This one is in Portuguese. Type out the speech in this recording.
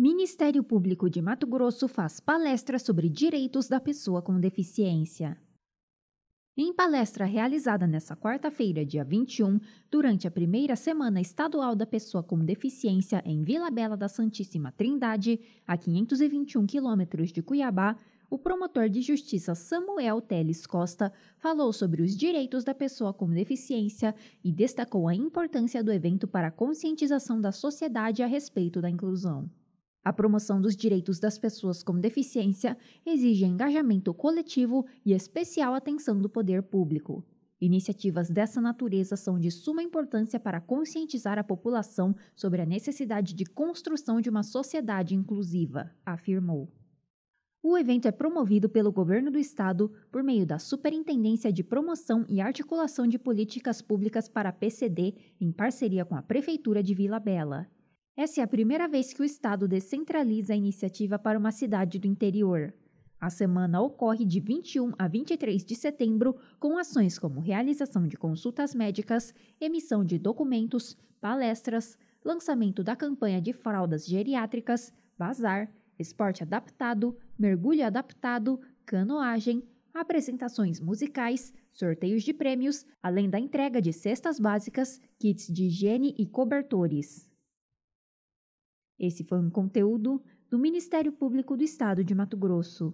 Ministério Público de Mato Grosso faz palestra sobre direitos da pessoa com deficiência. Em palestra realizada nesta quarta-feira, dia 21, durante a primeira semana estadual da pessoa com deficiência em Vila Bela da Santíssima Trindade, a 521 quilômetros de Cuiabá, o promotor de justiça Samuel Teles Costa falou sobre os direitos da pessoa com deficiência e destacou a importância do evento para a conscientização da sociedade a respeito da inclusão. A promoção dos direitos das pessoas com deficiência exige engajamento coletivo e especial atenção do poder público. Iniciativas dessa natureza são de suma importância para conscientizar a população sobre a necessidade de construção de uma sociedade inclusiva, afirmou. O evento é promovido pelo Governo do Estado por meio da Superintendência de Promoção e Articulação de Políticas Públicas para a PCD, em parceria com a Prefeitura de Vila Bela. Essa é a primeira vez que o Estado descentraliza a iniciativa para uma cidade do interior. A semana ocorre de 21 a 23 de setembro, com ações como realização de consultas médicas, emissão de documentos, palestras, lançamento da campanha de fraldas geriátricas, bazar, esporte adaptado, mergulho adaptado, canoagem, apresentações musicais, sorteios de prêmios, além da entrega de cestas básicas, kits de higiene e cobertores. Esse foi um conteúdo do Ministério Público do Estado de Mato Grosso.